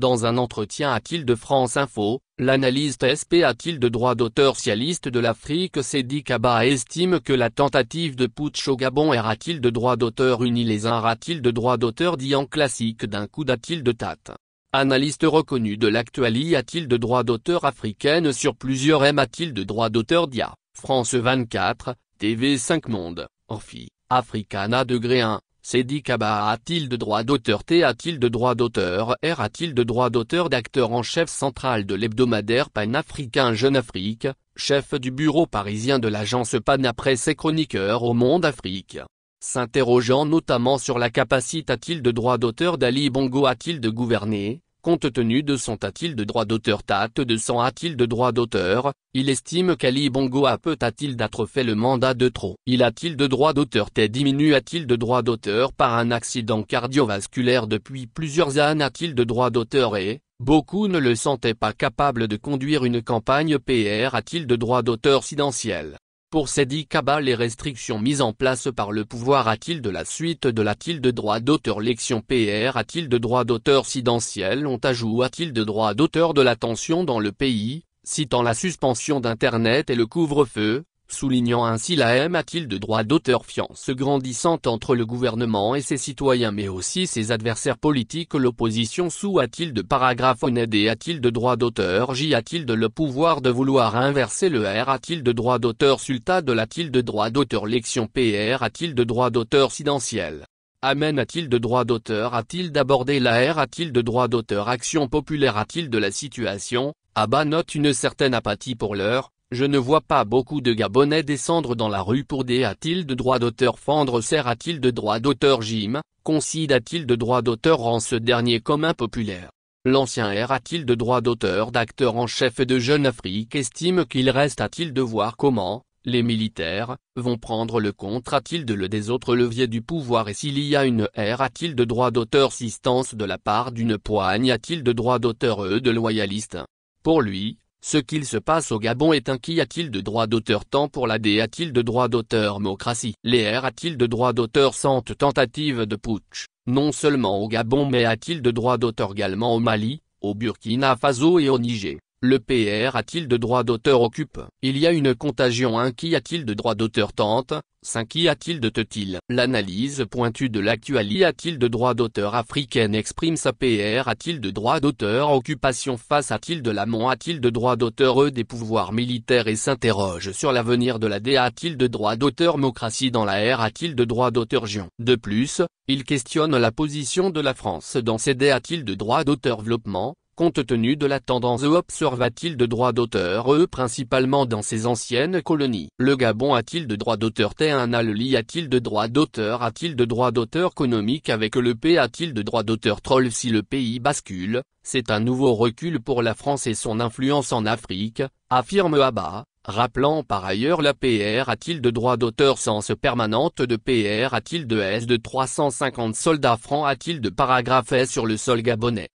Dans un entretien à de France Info, l'analyste SP à de droit d'auteur sialiste de l'Afrique Sédi Kaba estime que la tentative de putsch au Gabon est à de droit d'auteur Uni les uns il de droit d'auteur dit en classique d'un coup d'atil de tate. Analyste reconnu de l'actualité a-t-il de droit d'auteur africaine sur plusieurs M a-t-il de droit d'auteur DIA, France 24, TV 5 Monde, Orfi, Africana degré 1, Cédric a-t-il de droit d'auteur T a-t-il de droit d'auteur R a-t-il de droit d'auteur d'acteur en chef central de l'hebdomadaire panafricain Jeune Afrique, chef du bureau parisien de l'agence Pan et chroniqueur au Monde Afrique s'interrogeant notamment sur la capacité a-t-il de droit d'auteur d'Ali Bongo a-t-il de gouverner, Compte tenu de son tât-il de droit d'auteur tate de son a-t-il de droit d'auteur, il estime qu'Ali Bongo a peut a-t-il d'être fait le mandat de trop. Il a-t-il de droit d'auteur T diminue a-t-il de droit d'auteur par un accident cardiovasculaire depuis plusieurs années a-t-il de droit d'auteur et, beaucoup ne le sentaient pas capable de conduire une campagne PR a-t-il de droit d'auteur sidentiel. Pour ces dix les restrictions mises en place par le pouvoir a-t-il de la suite de l'a-t-il de droit d'auteur lection PR a-t-il de droit d'auteur sidentiel ont ajout a-t-il de droit d'auteur de l'attention dans le pays, citant la suspension d'Internet et le couvre-feu, soulignant ainsi la M a-t-il de droit d'auteur fiance grandissante entre le gouvernement et ses citoyens mais aussi ses adversaires politiques l'opposition sous a-t-il de paragraphe honnête et a-t-il de droit d'auteur j a-t-il de le pouvoir de vouloir inverser le r a-t-il de droit d'auteur Sultat de l'a-t-il de droit d'auteur lection pr a-t-il de droit d'auteur sidentiel Amen a-t-il de droit d'auteur a-t-il d'aborder la R a-t-il de droit d'auteur action populaire a-t-il de la situation, Abba ah note une certaine apathie pour l'heure, je ne vois pas beaucoup de Gabonais descendre dans la rue pour des a-t-il de droit d'auteur Fendre sert a-t-il de droit d'auteur Jim, concide a-t-il de droit d'auteur en ce dernier comme populaire. L'ancien R a-t-il de droit d'auteur d'acteur en chef de Jeune Afrique estime qu'il reste a-t-il de voir comment, les militaires, vont prendre le contre a-t-il de le des autres leviers du pouvoir et s'il y a une R a-t-il de droit d'auteur Sistance de la part d'une poigne a-t-il de droit d'auteur eux de loyaliste. Pour lui, ce qu'il se passe au Gabon est un qui a-t-il de droit d'auteur tant pour la D a-t-il de droit d'auteur mocratie Les a-t-il de droit d'auteur sans tentative de putsch, non seulement au Gabon mais a-t-il de droit d'auteur également au Mali, au Burkina Faso et au Niger le PR a-t-il de droit d'auteur occupe Il y a une contagion 1 qui a-t-il de droit d'auteur tente 5 qui a-t-il de te il L'analyse pointue de l'actualité a-t-il de droit d'auteur africaine exprime sa PR a-t-il de droit d'auteur occupation face a-t-il de l'amont a-t-il de droit d'auteur E des pouvoirs militaires et s'interroge sur l'avenir de la D a-t-il de droit d'auteur démocratie dans la R a-t-il de droit d'auteur Gion De plus, il questionne la position de la France dans ses D a-t-il de droit d'auteur développement compte tenu de la tendance observa-t-il de droits d'auteur eux principalement dans ses anciennes colonies Le Gabon a-t-il de droits d'auteur T1A a-t-il de droits d'auteur A-t-il de droits d'auteur économique avec le P a-t-il de droits d'auteur Troll si le pays bascule C'est un nouveau recul pour la France et son influence en Afrique, affirme Abba. Rappelant par ailleurs la PR a-t-il de droits d'auteur sens permanente de PR a-t-il de S de 350 soldats francs a-t-il de paragraphes sur le sol gabonais